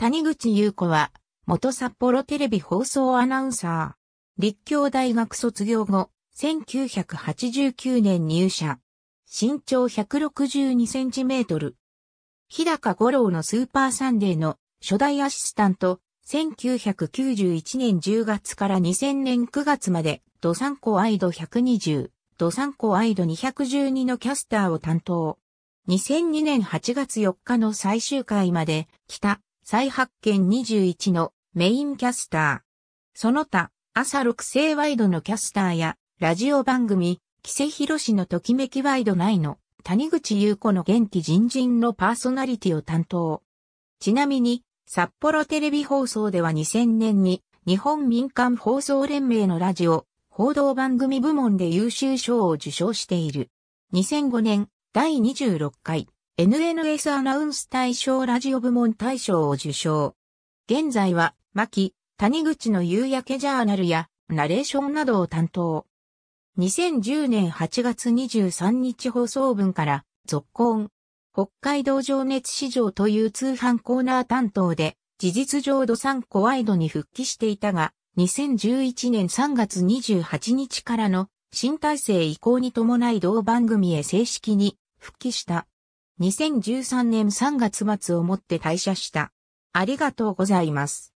谷口優子は、元札幌テレビ放送アナウンサー。立教大学卒業後、1989年入社。身長162センチメートル。日高五郎のスーパーサンデーの初代アシスタント、1991年10月から2000年9月まで、ドサンコアイド120、ドサンコアイド212のキャスターを担当。2002年8月4日の最終回まで、北再発見21のメインキャスター。その他、朝6世ワイドのキャスターや、ラジオ番組、セヒロシのときめきワイド内の、谷口優子の元気人人のパーソナリティを担当。ちなみに、札幌テレビ放送では2000年に、日本民間放送連盟のラジオ、報道番組部門で優秀賞を受賞している。2005年、第26回、NNS アナウンス大賞ラジオ部門大賞を受賞。現在は、牧、谷口の夕焼けジャーナルや、ナレーションなどを担当。2010年8月23日放送分から、続婚。北海道情熱市場という通販コーナー担当で、事実上ドサンコワイドに復帰していたが、2011年3月28日からの新体制移行に伴い同番組へ正式に復帰した。2013年3月末をもって退社した。ありがとうございます。